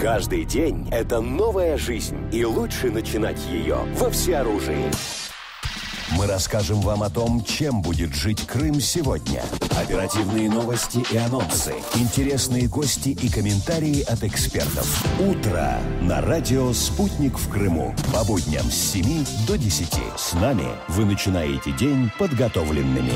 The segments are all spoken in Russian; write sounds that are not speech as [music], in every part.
Каждый день – это новая жизнь, и лучше начинать ее во всеоружии. Мы расскажем вам о том, чем будет жить Крым сегодня. Оперативные новости и анонсы, интересные гости и комментарии от экспертов. Утро на радио «Спутник в Крыму». По будням с 7 до 10. С нами вы начинаете день подготовленными.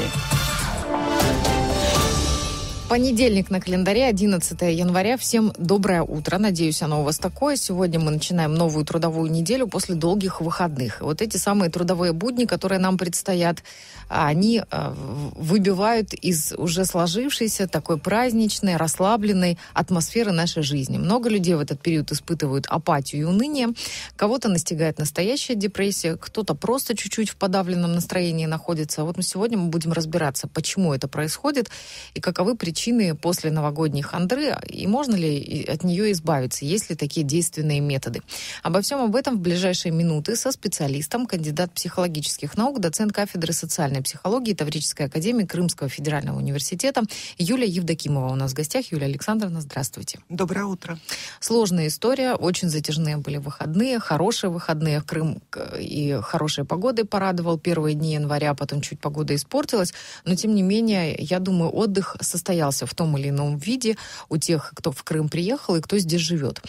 Понедельник на календаре, 11 января. Всем доброе утро. Надеюсь, оно у вас такое. Сегодня мы начинаем новую трудовую неделю после долгих выходных. вот эти самые трудовые будни, которые нам предстоят, а, они а, выбивают из уже сложившейся такой праздничной, расслабленной атмосферы нашей жизни. Много людей в этот период испытывают апатию и уныние. Кого-то настигает настоящая депрессия, кто-то просто чуть-чуть в подавленном настроении находится. Вот мы сегодня мы будем разбираться, почему это происходит и каковы причины причины после новогодней хандры и можно ли от нее избавиться, есть ли такие действенные методы. Обо всем об этом в ближайшие минуты со специалистом, кандидат психологических наук, доцент кафедры социальной психологии Таврической академии Крымского федерального университета Юлия Евдокимова у нас в гостях. Юлия Александровна, здравствуйте. Доброе утро. Сложная история, очень затяжные были выходные, хорошие выходные. Крым и хорошие погоды порадовал первые дни января, а потом чуть погода испортилась, но тем не менее, я думаю, отдых состоялся оказался в том или ином виде у тех, кто в Крым приехал и кто здесь живет.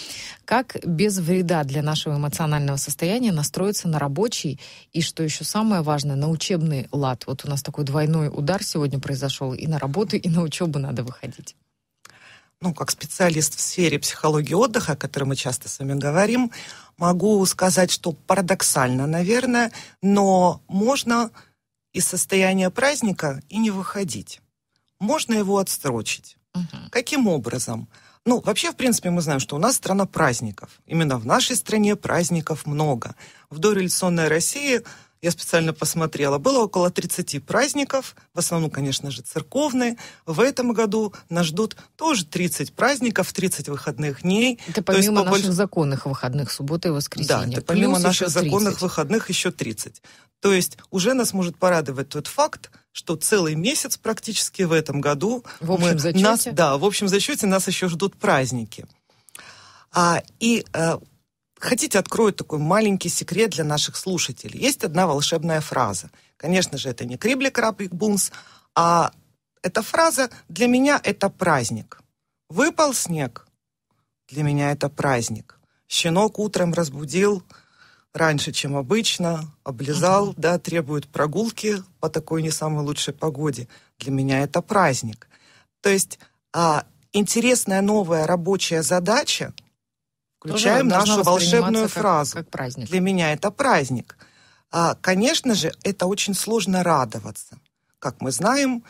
Как без вреда для нашего эмоционального состояния настроиться на рабочий и, что еще самое важное, на учебный лад. Вот у нас такой двойной удар сегодня произошел. И на работу, и на учебу надо выходить ну, как специалист в сфере психологии отдыха, о которой мы часто с вами говорим, могу сказать, что парадоксально, наверное, но можно из состояния праздника и не выходить можно его отстрочить. Угу. Каким образом? Ну, вообще, в принципе, мы знаем, что у нас страна праздников. Именно в нашей стране праздников много. В дореволюционной России, я специально посмотрела, было около 30 праздников, в основном, конечно же, церковные. В этом году нас ждут тоже 30 праздников, 30 выходных дней. Это помимо есть, наших больш... законных выходных, субботы и воскресенье. Да, это помимо Плюс наших законных выходных еще 30. То есть уже нас может порадовать тот факт, что целый месяц практически в этом году в общем мы, зачете? нас, да, в общем зачете нас еще ждут праздники. А, и а, хотите, открою такой маленький секрет для наших слушателей. Есть одна волшебная фраза. Конечно же, это не Крибли Крабик Бунс, а эта фраза для меня это праздник. Выпал снег. Для меня это праздник. Щенок утром разбудил раньше, чем обычно, облизал, да, требует прогулки по такой не самой лучшей погоде. Для меня это праздник. То есть а, интересная новая рабочая задача, включаем нашу волшебную как, фразу. Как праздник. Для меня это праздник. А, конечно же, это очень сложно радоваться. Как мы знаем,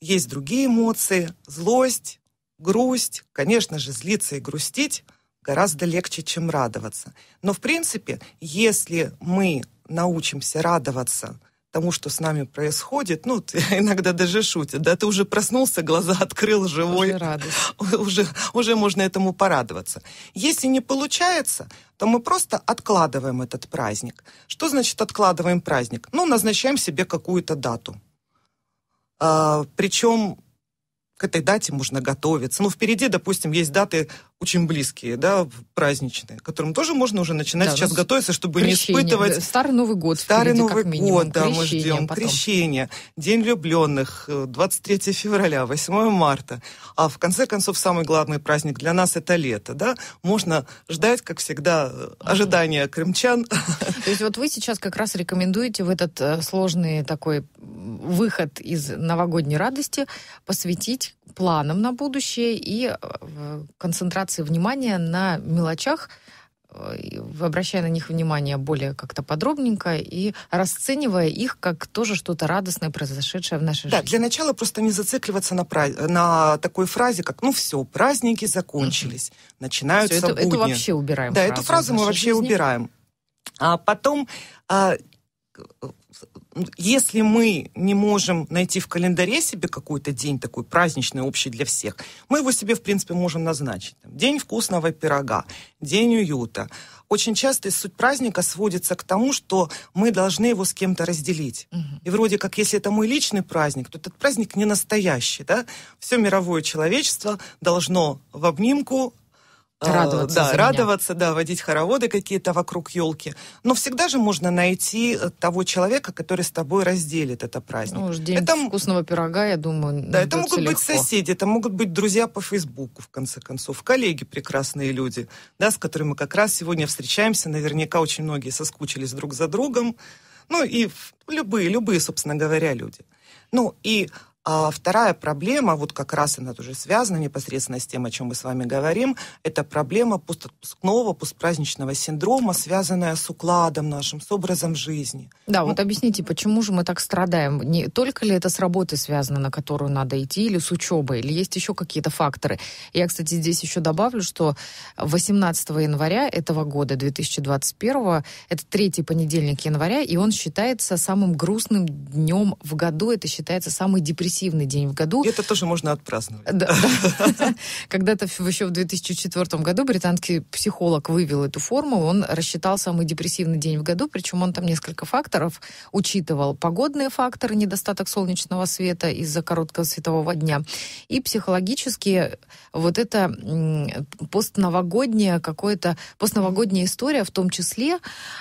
есть другие эмоции, злость, грусть, конечно же, злиться и грустить гораздо легче, чем радоваться. Но, в принципе, если мы научимся радоваться тому, что с нами происходит, ну, [laughs] иногда даже шутят, да, ты уже проснулся, глаза открыл, живой. Уже радость. [laughs] Уже, уже можно этому порадоваться. Если не получается, то мы просто откладываем этот праздник. Что значит откладываем праздник? Ну, назначаем себе какую-то дату. А, причем к этой дате можно готовиться. Ну, впереди, допустим, есть даты очень близкие, да, праздничные, которым тоже можно уже начинать да, сейчас готовиться, чтобы крещение, не испытывать... старый Новый год Старый впереди, Новый минимум, год, да, мы ждем. Потом. Крещение, День влюбленных, 23 э, февраля, 8 марта. А в конце концов, самый главный праздник для нас – это лето, да. Можно ждать, как всегда, э, ожидания крымчан. [laughs] То есть вот вы сейчас как раз рекомендуете в этот э, сложный такой выход из новогодней радости посвятить планом на будущее и э, концентрации внимания на мелочах, э, обращая на них внимание более как-то подробненько и расценивая их как тоже что-то радостное, произошедшее в нашей да, жизни. Да, для начала просто не зацикливаться на, на такой фразе, как «ну все, праздники закончились, mm-hmm. начинаются все, это, будни». Эту вообще убираем. Да, фразу эту фразу мы вообще жизни. убираем. А потом а, если мы не можем найти в календаре себе какой-то день такой праздничный, общий для всех, мы его себе, в принципе, можем назначить. День вкусного пирога, день уюта. Очень часто суть праздника сводится к тому, что мы должны его с кем-то разделить. Угу. И вроде как, если это мой личный праздник, то этот праздник не настоящий. Да? Все мировое человечество должно в обнимку а, радоваться. Да, радоваться, да, водить хороводы какие-то вокруг елки. Но всегда же можно найти э, того человека, который с тобой разделит это праздник. Ну, день это, вкусного пирога, я думаю, Да, это могут легко. быть соседи, это могут быть друзья по Фейсбуку, в конце концов, коллеги, прекрасные люди, да, с которыми мы как раз сегодня встречаемся. Наверняка очень многие соскучились друг за другом. Ну и любые, любые, собственно говоря, люди. Ну и а вторая проблема, вот как раз она тоже связана непосредственно с тем, о чем мы с вами говорим, это проблема постотпускного, постпраздничного синдрома, связанная с укладом нашим, с образом жизни. Да, ну, вот объясните, почему же мы так страдаем? Не только ли это с работы связано, на которую надо идти, или с учебой, или есть еще какие-то факторы? Я, кстати, здесь еще добавлю, что 18 января этого года, 2021, это третий понедельник января, и он считается самым грустным днем в году, это считается самый депрессивный депрессивный день в году. Это тоже можно отпраздновать. да. [laughs] Когда-то еще в 2004 году британский психолог вывел эту формулу, он рассчитал самый депрессивный день в году, причем он там несколько факторов учитывал. Погодные факторы, недостаток солнечного света из-за короткого светового дня. И психологически вот это постновогодняя какое-то, постновогодняя история в том числе,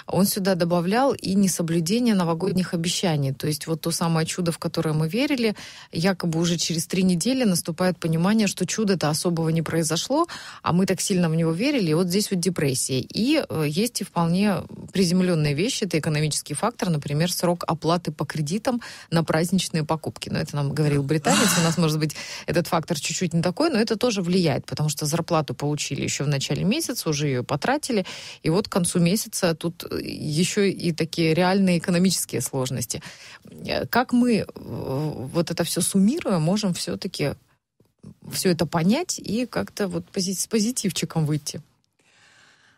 он сюда добавлял и несоблюдение новогодних обещаний. То есть вот то самое чудо, в которое мы верили, якобы уже через три недели наступает понимание, что чудо-то особого не произошло, а мы так сильно в него верили, и вот здесь вот депрессия. И э, есть и вполне приземленные вещи, это экономический фактор, например, срок оплаты по кредитам на праздничные покупки. Но ну, это нам говорил британец, у нас, может быть, этот фактор чуть-чуть не такой, но это тоже влияет, потому что зарплату получили еще в начале месяца, уже ее потратили, и вот к концу месяца тут э, еще и такие реальные экономические сложности. Э, как мы вот это все все суммируя, можем все-таки все это понять и как-то вот пози- с позитивчиком выйти.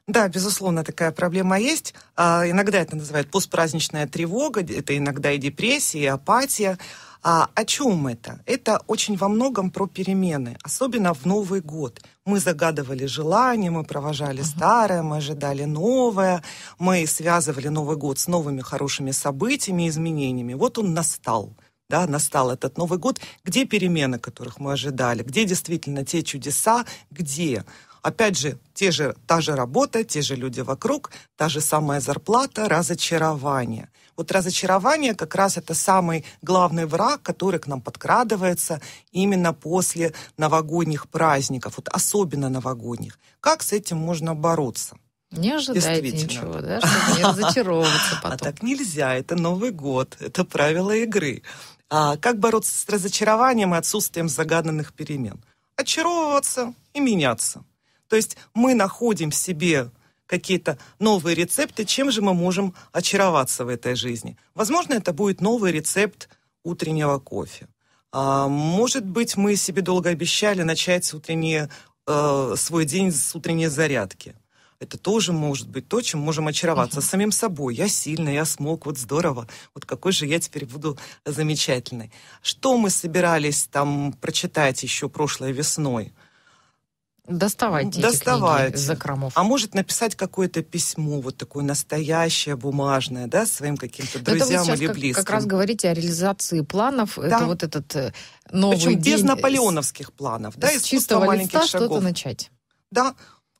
Да, безусловно, такая проблема есть. А, иногда это называют постпраздничная тревога, это иногда и депрессия, и апатия. А, о чем это? Это очень во многом про перемены, особенно в Новый год. Мы загадывали желания, мы провожали uh-huh. старое, мы ожидали новое, мы связывали Новый год с новыми хорошими событиями, изменениями. Вот он настал да, настал этот Новый год, где перемены, которых мы ожидали, где действительно те чудеса, где опять же, те же, та же работа, те же люди вокруг, та же самая зарплата, разочарование. Вот разочарование как раз это самый главный враг, который к нам подкрадывается именно после новогодних праздников, вот особенно новогодних. Как с этим можно бороться? Не ожидайте ничего, да, чтобы не разочаровываться [laughs] а потом. А так нельзя, это Новый год, это правило игры. А как бороться с разочарованием и отсутствием загаданных перемен? Очаровываться и меняться. То есть мы находим в себе какие-то новые рецепты, чем же мы можем очароваться в этой жизни. Возможно, это будет новый рецепт утреннего кофе. А, может быть, мы себе долго обещали начать утренние, э, свой день с утренней зарядки это тоже может быть то, чем можем очароваться uh-huh. самим собой. Я сильно, я смог, вот здорово. Вот какой же я теперь буду замечательный. Что мы собирались там прочитать еще прошлой весной? Доставать эти книги из закромов. А может написать какое-то письмо, вот такое настоящее, бумажное, да, своим каким-то друзьям это вы или как, близким. как раз говорите о реализации планов. Да. Это вот этот э, новый Причем день. без наполеоновских планов, да, из чистого листа что-то начать. Да,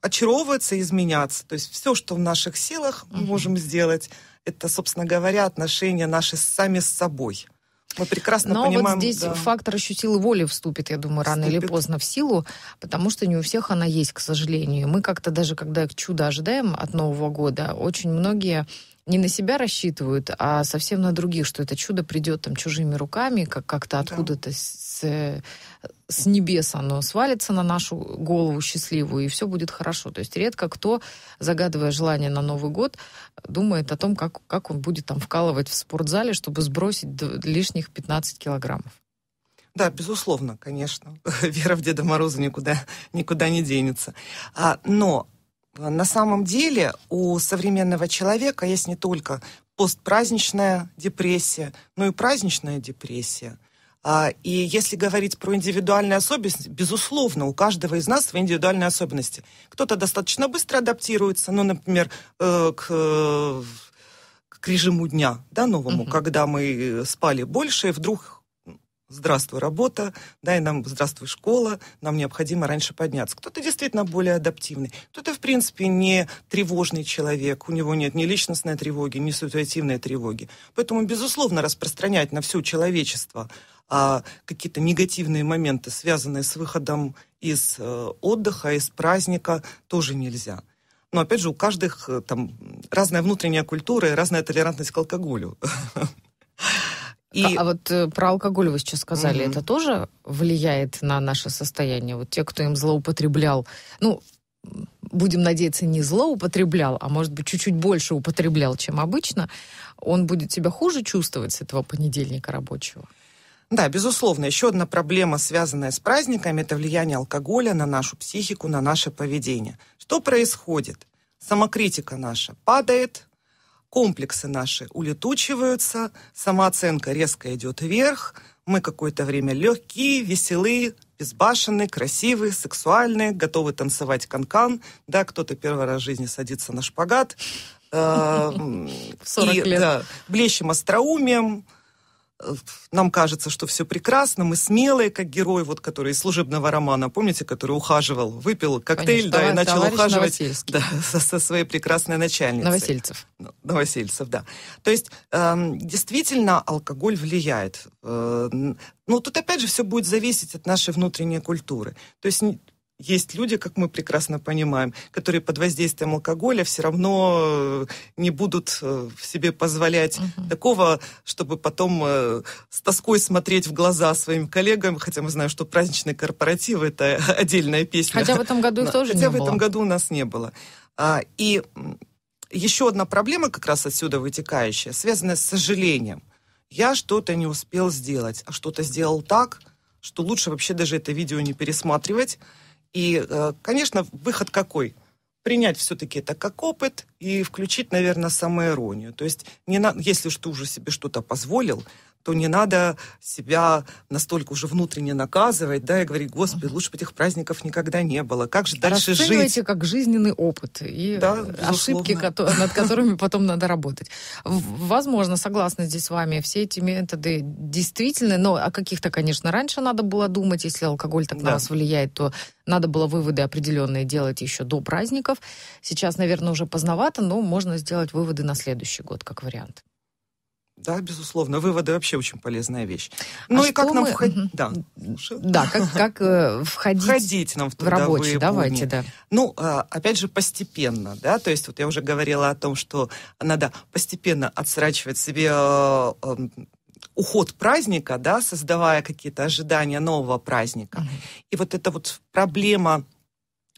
очаровываться и изменяться. То есть все, что в наших силах мы угу. можем сделать, это, собственно говоря, отношения наши сами с собой. Мы прекрасно Но понимаем. Но вот здесь да. фактор еще силы воли вступит, я думаю, вступит. рано или поздно в силу, потому что не у всех она есть, к сожалению. Мы как-то даже, когда чудо ожидаем от Нового года, очень многие не на себя рассчитывают, а совсем на других, что это чудо придет там чужими руками, как- как-то откуда-то да. с, э, с небес оно свалится на нашу голову счастливую, и все будет хорошо. То есть редко кто, загадывая желание на Новый год, думает о том, как, как он будет там вкалывать в спортзале, чтобы сбросить лишних 15 килограммов. Да, безусловно, конечно. [laughs] Вера в Деда Мороза никуда, никуда не денется. А, но на самом деле у современного человека есть не только постпраздничная депрессия, но и праздничная депрессия. А, и если говорить про индивидуальные особенности, безусловно, у каждого из нас свои индивидуальные особенности. Кто-то достаточно быстро адаптируется, ну, например, э, к э, к режиму дня, да, новому, угу. когда мы спали больше, и вдруг здравствуй работа, Да и нам здравствуй школа, нам необходимо раньше подняться. Кто-то действительно более адаптивный, кто-то, в принципе, не тревожный человек, у него нет ни личностной тревоги, ни ситуативной тревоги. Поэтому, безусловно, распространять на все человечество а, какие-то негативные моменты, связанные с выходом из э, отдыха, из праздника, тоже нельзя. Но опять же, у каждых э, там разная внутренняя культура и разная толерантность к алкоголю. [laughs] И... А, а вот э, про алкоголь вы сейчас сказали, mm-hmm. это тоже влияет на наше состояние? Вот те, кто им злоупотреблял, ну, будем надеяться, не злоупотреблял, а может быть, чуть-чуть больше употреблял, чем обычно, он будет себя хуже чувствовать с этого понедельника рабочего. Да, безусловно. Еще одна проблема, связанная с праздниками, это влияние алкоголя на нашу психику, на наше поведение. Что происходит? Самокритика наша падает, комплексы наши улетучиваются, самооценка резко идет вверх, мы какое-то время легкие, веселые, безбашенные, красивые, сексуальные, готовы танцевать канкан, да, кто-то первый раз в жизни садится на шпагат, 40 э, [laughs] и, лет. Да, блещем остроумием, нам кажется, что все прекрасно, мы смелые, как герой, вот, который из служебного романа, помните, который ухаживал, выпил коктейль, Конечно, да, и начал ухаживать да, [laughs] со, со своей прекрасной начальницей. Новосельцев. Ну, Новосельцев, да. То есть, э, действительно, алкоголь влияет. Э, но ну, тут, опять же, все будет зависеть от нашей внутренней культуры. То есть, есть люди, как мы прекрасно понимаем, которые под воздействием алкоголя все равно э, не будут э, себе позволять угу. такого, чтобы потом э, с тоской смотреть в глаза своим коллегам, хотя мы знаем, что праздничные корпоративы это [laughs] отдельная песня. Хотя в этом году их тоже не было. Хотя в этом году у нас не было. А, и еще одна проблема, как раз отсюда вытекающая, связанная с сожалением. Я что-то не успел сделать, а что-то сделал так, что лучше вообще даже это видео не пересматривать и, э, конечно, выход какой? Принять все-таки это как опыт и включить, наверное, самоиронию. То есть, не на... если уж ты уже себе что-то позволил, то не надо себя настолько уже внутренне наказывать, да, и говорить, господи, лучше бы этих праздников никогда не было. Как же дальше жить? как жизненный опыт и да, ошибки, безусловно. над которыми потом надо работать. Возможно, согласна здесь с вами, все эти методы действительно, но о каких-то, конечно, раньше надо было думать, если алкоголь так да. на нас влияет, то надо было выводы определенные делать еще до праздников. Сейчас, наверное, уже поздновато, но можно сделать выводы на следующий год как вариант. Да, безусловно. Выводы вообще очень полезная вещь. А ну а и как мы... нам входить? Да, да как, как э, входить, входить нам в, в рабочие, давайте, будни. да. Ну, а, опять же, постепенно, да, то есть вот я уже говорила о том, что надо постепенно отсрачивать себе э, эм, уход праздника, да, создавая какие-то ожидания нового праздника. Mm-hmm. И вот эта вот проблема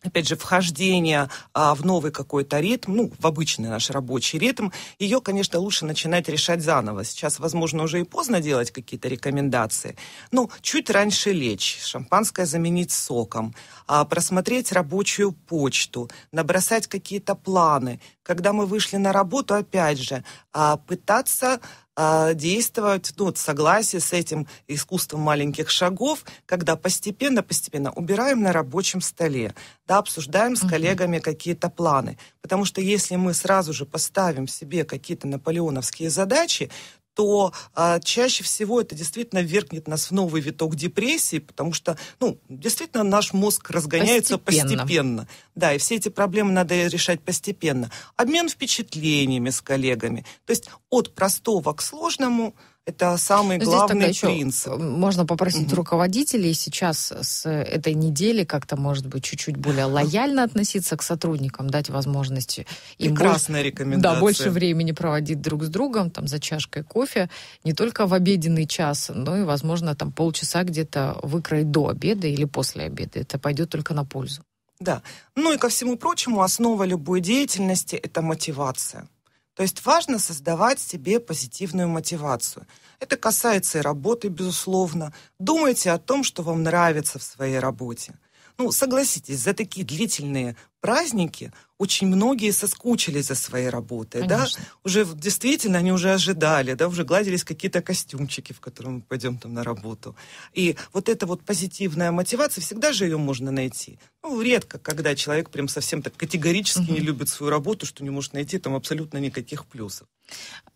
опять же, вхождение а, в новый какой-то ритм, ну, в обычный наш рабочий ритм, ее, конечно, лучше начинать решать заново. Сейчас, возможно, уже и поздно делать какие-то рекомендации. Ну, чуть раньше лечь, шампанское заменить соком, а, просмотреть рабочую почту, набросать какие-то планы. Когда мы вышли на работу, опять же, а, пытаться а, действовать, ну, вот, согласие с этим искусством маленьких шагов, когда постепенно-постепенно убираем на рабочем столе, да, обсуждаем с коллегами какие-то планы. Потому что если мы сразу же поставим себе какие-то наполеоновские задачи, то а, чаще всего это действительно вернет нас в новый виток депрессии, потому что, ну, действительно наш мозг разгоняется постепенно. постепенно. Да, и все эти проблемы надо решать постепенно. Обмен впечатлениями с коллегами. То есть от простого к сложному – это самый ну, главный Здесь принцип. Можно попросить угу. руководителей сейчас с этой недели как-то, может быть, чуть-чуть более [laughs] лояльно относиться к сотрудникам, дать возможности им Прекрасная больше, рекомендация. Да, больше времени проводить друг с другом, там, за чашкой кофе, не только в обеденный час, но и, возможно, там полчаса где-то выкроить до обеда или после обеда. Это пойдет только на пользу. Да. Ну и ко всему прочему, основа любой деятельности – это мотивация. То есть важно создавать себе позитивную мотивацию. Это касается и работы, безусловно. Думайте о том, что вам нравится в своей работе – ну, согласитесь, за такие длительные праздники очень многие соскучились за своей работой, Конечно. да, уже действительно они уже ожидали, да, уже гладились какие-то костюмчики, в которые мы пойдем там на работу. И вот эта вот позитивная мотивация, всегда же ее можно найти. Ну, редко, когда человек прям совсем так категорически угу. не любит свою работу, что не может найти там абсолютно никаких плюсов.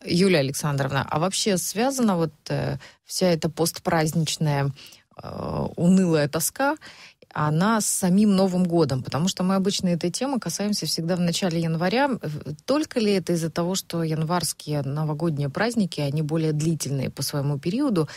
Юлия Александровна, а вообще связана вот э, вся эта постпраздничная э, унылая тоска она с самим Новым годом, потому что мы обычно этой темы касаемся всегда в начале января. Только ли это из-за того, что январские новогодние праздники, они более длительные по своему периоду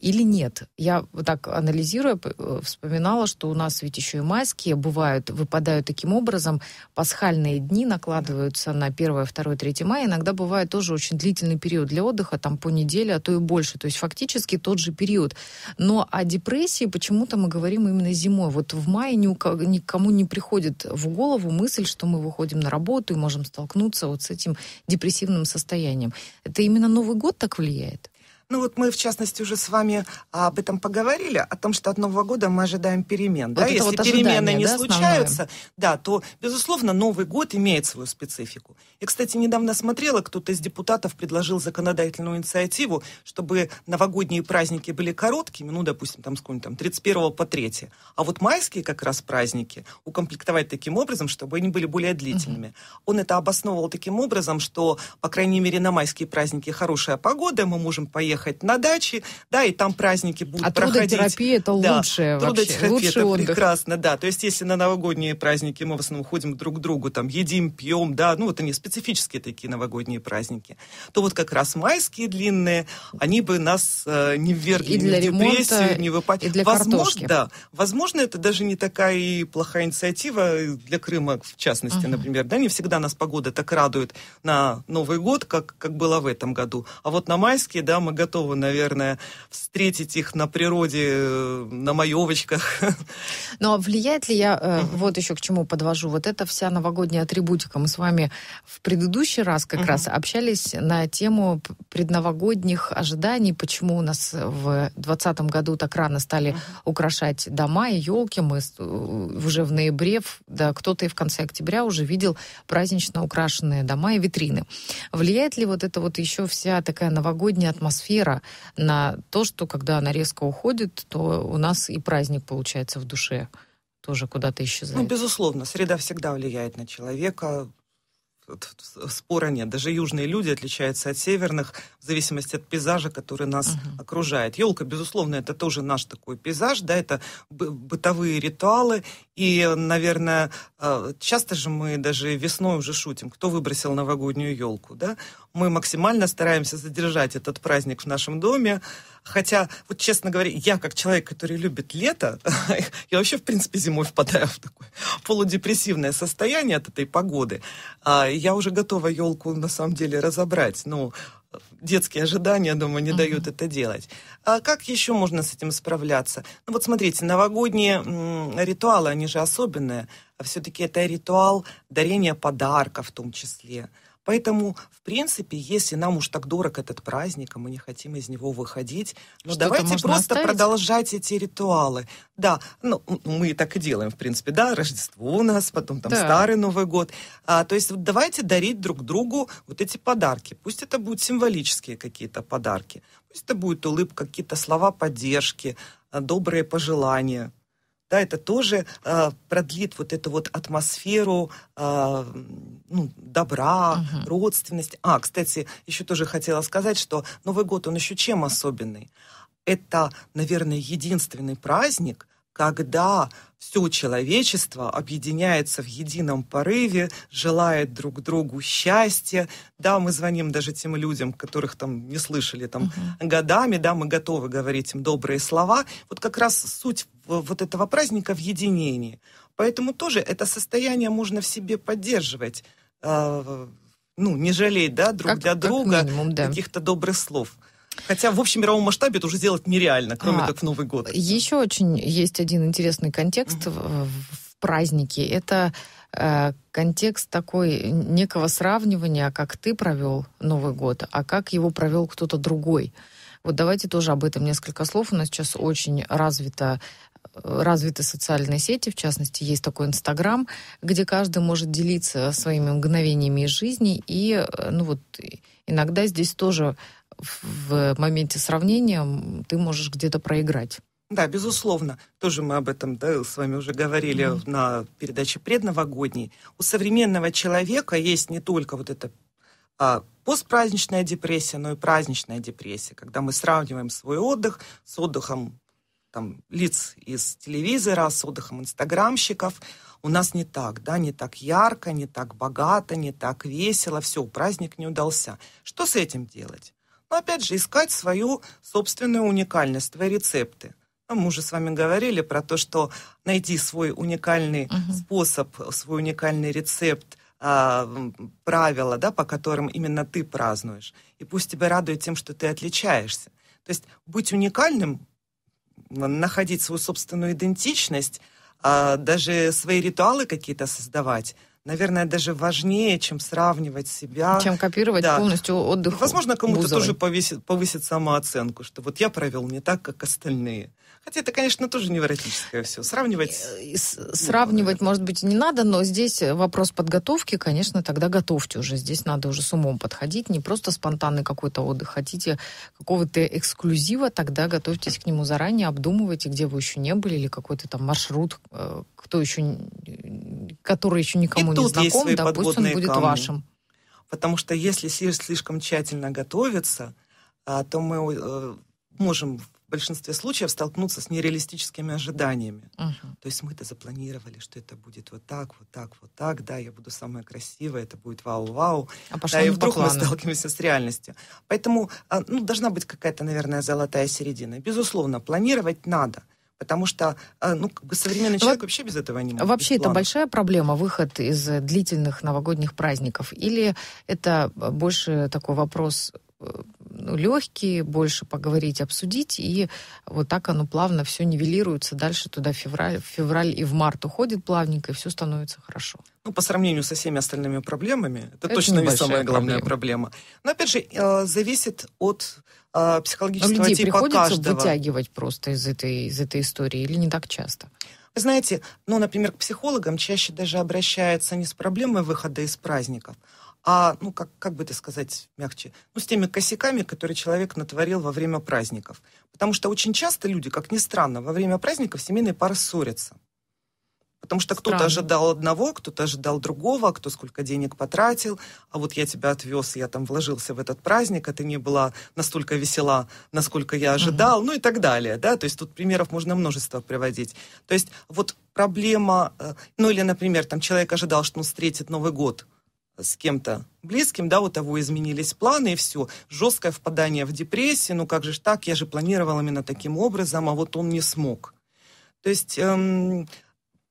или нет? Я вот так анализируя, э, вспоминала, что у нас ведь еще и майские бывают, выпадают таким образом, пасхальные дни накладываются на 1, 2, 3 мая, иногда бывает тоже очень длительный период для отдыха, там по неделе, а то и больше, то есть фактически тот же период. Но о депрессии почему-то мы говорим именно зимой, вот в мае ни никому не приходит в голову мысль, что мы выходим на работу и можем столкнуться вот с этим депрессивным состоянием. Это именно Новый год так влияет? Ну вот мы, в частности, уже с вами об этом поговорили, о том, что от Нового года мы ожидаем перемен. Вот да? Если вот перемены не да, случаются, основное? да, то, безусловно, Новый год имеет свою специфику. Я, кстати, недавно смотрела, кто-то из депутатов предложил законодательную инициативу, чтобы новогодние праздники были короткими, ну, допустим, там, сколько-нибудь там, 31 по 3. А вот майские как раз праздники укомплектовать таким образом, чтобы они были более длительными. Угу. Он это обосновывал таким образом, что, по крайней мере, на майские праздники хорошая погода, мы можем поехать поехать на дачи, да, и там праздники будут а проходить. А трудотерапия это да, лучшее трудотерапия вообще, это отдых. прекрасно, да. То есть если на новогодние праздники мы в основном ходим друг к другу, там едим, пьем, да, ну вот они специфические такие новогодние праздники, то вот как раз майские длинные, они бы нас э, не ввергли и для ни в депрессию, не в И для возможно, картошки. да, возможно, это даже не такая и плохая инициатива для Крыма, в частности, uh например, да, не всегда нас погода так радует на Новый год, как, как было в этом году. А вот на майские, да, мы готова, наверное, встретить их на природе, э, на маевочках. [laughs] Ну а влияет ли я, э, угу. вот еще к чему подвожу, вот эта вся новогодняя атрибутика. Мы с вами в предыдущий раз как угу. раз общались на тему предновогодних ожиданий, почему у нас в 2020 году так рано стали угу. украшать дома и елки. Мы э, уже в ноябре, да, кто-то и в конце октября уже видел празднично украшенные дома и витрины. Влияет ли вот это вот еще вся такая новогодняя атмосфера атмосфера на то, что когда она резко уходит, то у нас и праздник получается в душе тоже куда-то исчезает. Ну, безусловно, среда всегда влияет на человека спора нет. Даже южные люди отличаются от северных в зависимости от пейзажа, который нас uh-huh. окружает. Елка, безусловно, это тоже наш такой пейзаж, да, это бытовые ритуалы. И, наверное, э, часто же мы даже весной уже шутим, кто выбросил новогоднюю елку, да. Мы максимально стараемся задержать этот праздник в нашем доме. Хотя, вот честно говоря, я как человек, который любит лето, [laughs] я вообще, в принципе, зимой впадаю в такое полудепрессивное состояние от этой погоды. А, я уже готова елку на самом деле разобрать. Ну, детские ожидания, думаю, не uh-huh. дают это делать. А как еще можно с этим справляться? Ну вот смотрите, новогодние м, ритуалы, они же особенные. А все-таки это ритуал дарения подарка в том числе. Поэтому, в принципе, если нам уж так дорог этот праздник, и мы не хотим из него выходить, ну давайте просто оставить? продолжать эти ритуалы. Да, ну, мы и так и делаем, в принципе, да, Рождество у нас, потом там да. Старый Новый год. А, то есть вот, давайте дарить друг другу вот эти подарки. Пусть это будут символические какие-то подарки, пусть это будет улыбка, какие-то слова поддержки, а, добрые пожелания да, это тоже э, продлит вот эту вот атмосферу э, ну, добра, угу. родственность. А, кстати, еще тоже хотела сказать, что Новый год, он еще чем особенный? Это, наверное, единственный праздник, когда все человечество объединяется в едином порыве, желает друг другу счастья. Да, мы звоним даже тем людям, которых там не слышали там угу. годами, да, мы готовы говорить им добрые слова. Вот как раз суть вот этого праздника в единении. Поэтому тоже это состояние можно в себе поддерживать, а, ну, не жалеть, да, друг как, для друга как минимум, да. каких-то добрых слов. Хотя в общем мировом масштабе это уже сделать нереально, кроме а, как в Новый год. Еще очень есть один интересный контекст mm-hmm. в празднике. Это э, контекст такой некого сравнивания, как ты провел Новый год, а как его провел кто-то другой. Вот давайте тоже об этом несколько слов. У нас сейчас очень развита развиты социальные сети, в частности, есть такой Инстаграм, где каждый может делиться своими мгновениями из жизни, и э, ну вот иногда здесь тоже в моменте сравнения ты можешь где-то проиграть. Да, безусловно. Тоже мы об этом да, с вами уже говорили mm-hmm. на передаче предновогодней. У современного человека есть не только вот эта а, постпраздничная депрессия, но и праздничная депрессия, когда мы сравниваем свой отдых с отдыхом там, лиц из телевизора, с отдыхом инстаграмщиков. У нас не так, да, не так ярко, не так богато, не так весело. Все, праздник не удался. Что с этим делать? Но опять же, искать свою собственную уникальность, свои рецепты. Ну, мы уже с вами говорили про то, что найти свой уникальный угу. способ, свой уникальный рецепт, а, правила, да, по которым именно ты празднуешь. И пусть тебя радует тем, что ты отличаешься. То есть быть уникальным, находить свою собственную идентичность, а, даже свои ритуалы какие-то создавать – наверное, даже важнее, чем сравнивать себя. Чем копировать да. полностью отдых. Возможно, кому-то тоже повесит, повысит самооценку, что вот я провел не так, как остальные. Хотя это, конечно, тоже э, не невротическое все. Сравнивать... С сравнивать, может быть, не надо, но здесь э, вопрос подготовки, конечно, тогда готовьте уже. Здесь надо уже с умом подходить, не просто спонтанный какой-то отдых. Хотите какого-то эксклюзива, тогда готовьтесь к нему заранее, обдумывайте, где вы еще не были, или какой-то там маршрут, э, кто еще, который еще никому И не знаком, да, пусть он будет камни. вашим. Потому что если слишком тщательно готовиться, а, то мы можем большинстве случаев столкнуться с нереалистическими ожиданиями. Uh-huh. То есть мы-то запланировали, что это будет вот так, вот так, вот так, да, я буду самая красивая, это будет вау-вау. А да, и вдруг мы сталкиваемся с реальностью. Поэтому а, ну, должна быть какая-то, наверное, золотая середина. Безусловно, планировать надо – Потому что а, ну, как бы современный ну, человек вообще без этого не может. Вообще это большая проблема, выход из длительных новогодних праздников? Или это больше такой вопрос э, ну, легкие, больше поговорить, обсудить, и вот так оно плавно все нивелируется. Дальше туда февраль, в февраль и в март уходит плавненько, и все становится хорошо. Ну, по сравнению со всеми остальными проблемами, это, это точно не самая главная проблема. проблема. Но, опять же, э, зависит от э, психологического Но людей типа приходится каждого. вытягивать просто из этой, из этой истории или не так часто? Вы знаете, ну, например, к психологам чаще даже обращаются не с проблемой выхода из праздников, а, ну, как, как бы это сказать мягче, ну, с теми косяками, которые человек натворил во время праздников. Потому что очень часто люди, как ни странно, во время праздников семейные пары ссорятся. Потому что кто-то ожидал одного, кто-то ожидал другого, кто сколько денег потратил, а вот я тебя отвез, я там вложился в этот праздник, а ты не была настолько весела, насколько я ожидал, угу. ну и так далее, да, то есть тут примеров можно множество приводить. То есть вот проблема, э, ну или, например, там человек ожидал, что он встретит Новый год с кем-то близким, да, у того изменились планы и все. Жесткое впадание в депрессию, ну как же так, я же планировала именно таким образом, а вот он не смог. То есть эм,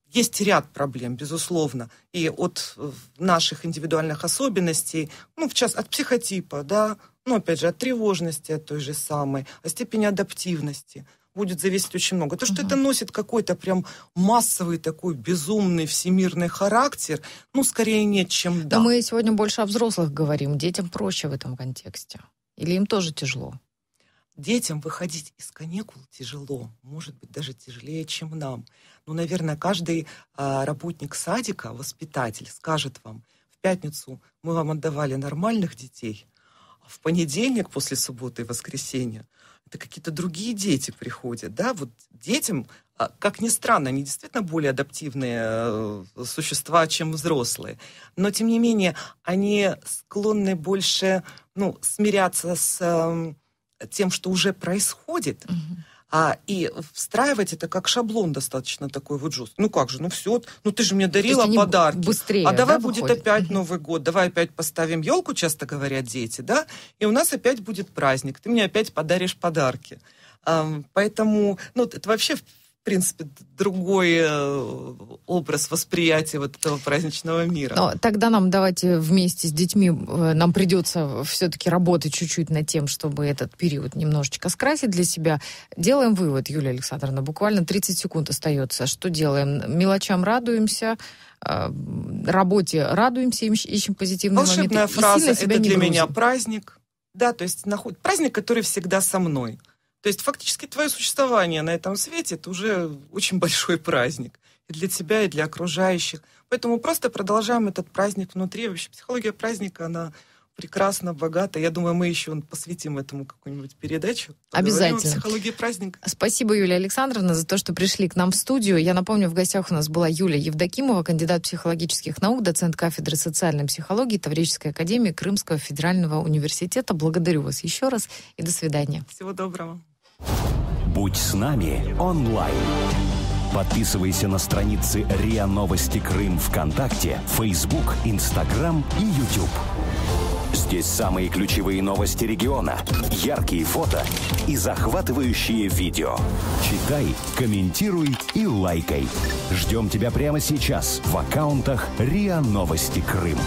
есть ряд проблем, безусловно, и от э, наших индивидуальных особенностей, ну, в час от психотипа, да, ну, опять же, от тревожности от той же самой, от степени адаптивности – будет зависеть очень много. То, что угу. это носит какой-то прям массовый такой безумный всемирный характер, ну, скорее нет, чем да. Но мы сегодня больше о взрослых говорим. Детям проще в этом контексте. Или им тоже тяжело? Детям выходить из каникул тяжело, может быть, даже тяжелее, чем нам. Но, ну, наверное, каждый а, работник садика, воспитатель, скажет вам, в пятницу мы вам отдавали нормальных детей, а в понедельник после субботы и воскресенья это какие-то другие дети приходят, да, вот детям, а, как ни странно, они действительно более адаптивные э, существа, чем взрослые, но, тем не менее, они склонны больше, ну, смиряться с эм, тем, что уже происходит, mm-hmm а, и встраивать это как шаблон достаточно такой вот жесткий. Ну как же, ну все, ну ты же мне дарила подарки. Быстрее, а давай да, будет выходит? опять Новый год, давай опять поставим елку, часто говорят дети, да, и у нас опять будет праздник, ты мне опять подаришь подарки. Поэтому, ну, это вообще в принципе, другой э, образ восприятия вот этого праздничного мира. Но тогда нам давайте вместе с детьми, э, нам придется все-таки работать чуть-чуть над тем, чтобы этот период немножечко скрасить для себя. Делаем вывод, Юлия Александровна, буквально 30 секунд остается. Что делаем? Мелочам радуемся, э, работе радуемся, ищем позитивные Волшебная моменты. Волшебная фраза «это для грузим. меня праздник». Да, то есть наход... праздник, который всегда со мной – то есть фактически твое существование на этом свете – это уже очень большой праздник и для тебя, и для окружающих. Поэтому просто продолжаем этот праздник внутри. Вообще психология праздника, она прекрасно, богато. Я думаю, мы еще посвятим этому какую-нибудь передачу. Обязательно. Психология праздника. Спасибо, Юлия Александровна, за то, что пришли к нам в студию. Я напомню, в гостях у нас была Юлия Евдокимова, кандидат психологических наук, доцент кафедры социальной психологии Таврической академии Крымского федерального университета. Благодарю вас еще раз и до свидания. Всего доброго. Будь с нами онлайн. Подписывайся на страницы РИА Новости Крым ВКонтакте, Facebook, Instagram и YouTube. Здесь самые ключевые новости региона, яркие фото и захватывающие видео. Читай, комментируй и лайкай. Ждем тебя прямо сейчас в аккаунтах РИА Новости Крым.